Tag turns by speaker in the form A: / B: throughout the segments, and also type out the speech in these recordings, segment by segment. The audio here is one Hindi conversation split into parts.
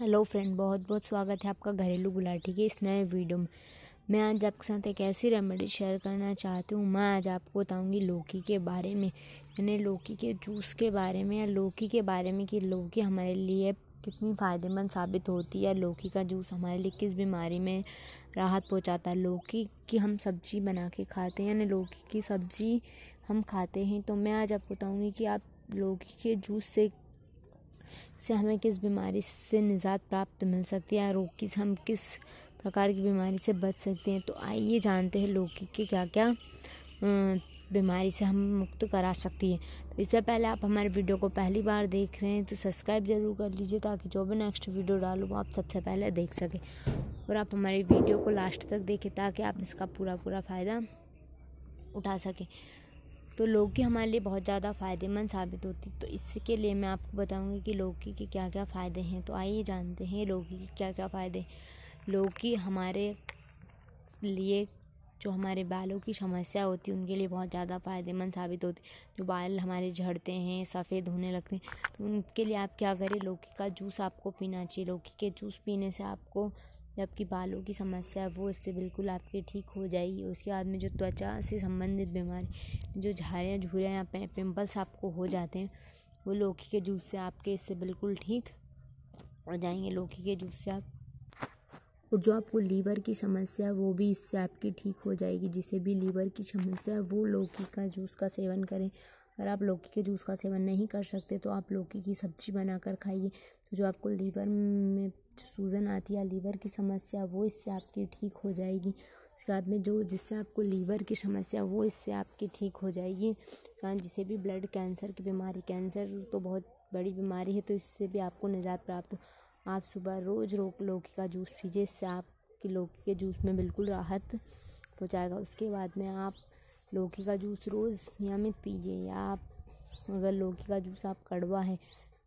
A: हेलो फ्रेंड बहुत बहुत स्वागत है आपका घरेलू गुलाटी के इस नए वीडियो में मैं आज आपके साथ एक ऐसी रेमेडी शेयर करना चाहती हूँ मैं आज आपको बताऊँगी लौकी के बारे में यानी लौकी के जूस के बारे में या लौकी के बारे में कि लौकी हमारे लिए कितनी फ़ायदेमंद साबित होती है लौकी का जूस हमारे लिए किस बीमारी में राहत पहुँचाता है लौकी की हम सब्ज़ी बना के खाते हैं यानी लौकी की सब्ज़ी हम खाते हैं तो मैं आज आपको बताऊँगी कि आप लौकी के जूस से से हमें किस बीमारी से निजात प्राप्त मिल सकती है रोग किस हम किस प्रकार की बीमारी से बच सकते हैं तो आइए जानते हैं लोग के क्या क्या बीमारी से हम मुक्त करा सकती है तो इससे पहले आप हमारे वीडियो को पहली बार देख रहे हैं तो सब्सक्राइब ज़रूर कर लीजिए ताकि जो भी नेक्स्ट वीडियो डालूँ आप सबसे पहले देख सकें और आप हमारी वीडियो को लास्ट तक देखें ताकि आप इसका पूरा पूरा फ़ायदा उठा सकें तो लौकी हमारे लिए बहुत ज़्यादा फ़ायदेमंद साबित होती तो इसके लिए मैं आपको बताऊँगी कि लौकी के क्या क्या फ़ायदे हैं तो आइए जानते हैं लौकी के क्या क्या फ़ायदे लौकी हमारे लिए जो हमारे बालों की समस्या होती है उनके लिए बहुत ज़्यादा फ़ायदेमंद साबित होती जो बाल हमारे झड़ते हैं सफ़ेद होने लगते हैं तो उनके लिए आप क्या करें लौकी का जूस आपको पीना चाहिए लौकी के जूस पीने से आपको जबकि बालों की समस्या है वो इससे बिल्कुल आपकी ठीक हो जाएगी उसके बाद में जो त्वचा से संबंधित बीमारी जो झाड़ियाँ झूरियाँ या पिंपल्स आपको हो जाते हैं वो लौकी के जूस से आपके इससे बिल्कुल ठीक हो जाएंगे लौकी के जूस से आप और जो आपको लीवर की समस्या है वो भी इससे आपकी ठीक हो जाएगी जिसे भी लीवर की समस्या है वो लौकी का जूस का सेवन करें अगर आप लौकी के जूस का सेवन नहीं कर सकते तो आप लौकी की सब्ज़ी बनाकर खाइए तो जो आपको लीवर में सूजन आती है लीवर की समस्या वो इससे आपकी ठीक हो जाएगी उसके बाद में जो जिससे आपको लीवर की समस्या वो इससे आपकी ठीक हो जाएगी चांद जिसे भी ब्लड कैंसर की बीमारी कैंसर तो बहुत बड़ी बीमारी है तो इससे भी आपको निजात प्राप्त हो आप सुबह रोज़ रोक लौकी का जूस पीजिए इससे आपकी लौकी के जूस में बिल्कुल राहत हो जाएगा उसके बाद में आप लौकी का जूस रोज़ नियमित पीजिए या आप अगर लौकी का जूस आप कड़वा है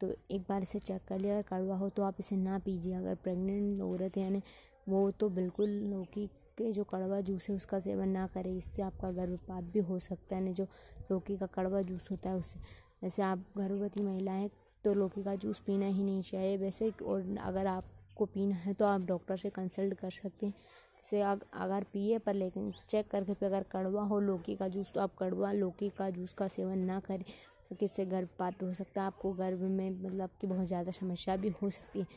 A: तो एक बार इसे चेक कर लिया अगर कड़वा हो तो आप इसे ना पीजिए अगर प्रेग्नेंट औरत है यानी वो तो बिल्कुल लौकी के जो कड़वा जूस है उसका सेवन ना करें इससे आपका गर्भपात भी हो सकता है ना जो लौकी का कड़वा जूस होता है उससे जैसे आप गर्भवती हैं तो लौकी का जूस पीना ही नहीं चाहिए वैसे और अगर आपको पीना है तो आप डॉक्टर से कंसल्ट कर सकते हैं से अग अगर पिए पर लेकिन चेक करके पे अगर कड़वा हो लौकी का जूस तो आप कड़वा लौकी का जूस का सेवन ना करें क्योंकि इससे गर्भपात हो सकता है आपको गर्भ में मतलब कि बहुत ज़्यादा समस्या भी हो सकती है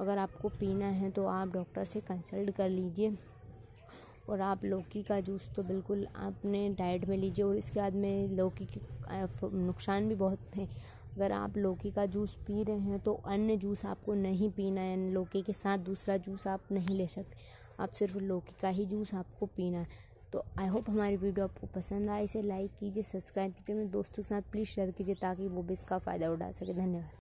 A: अगर आपको पीना है तो आप डॉक्टर से कंसल्ट कर लीजिए और आप लौकी का जूस तो बिल्कुल आपने डाइट में लीजिए और इसके बाद में लौकी के नुकसान भी बहुत हैं अगर आप लौकी का जूस पी रहे हैं तो अन्य जूस आपको नहीं पीना है लौकी के साथ दूसरा जूस आप नहीं ले सकते आप सिर्फ लौकी का ही जूस आपको पीना है तो आई होप हमारी वीडियो आपको पसंद आए इसे लाइक कीजिए सब्सक्राइब कीजिए मेरे दोस्तों के साथ प्लीज़ शेयर कीजिए ताकि वो भी इसका फ़ायदा उठा सके धन्यवाद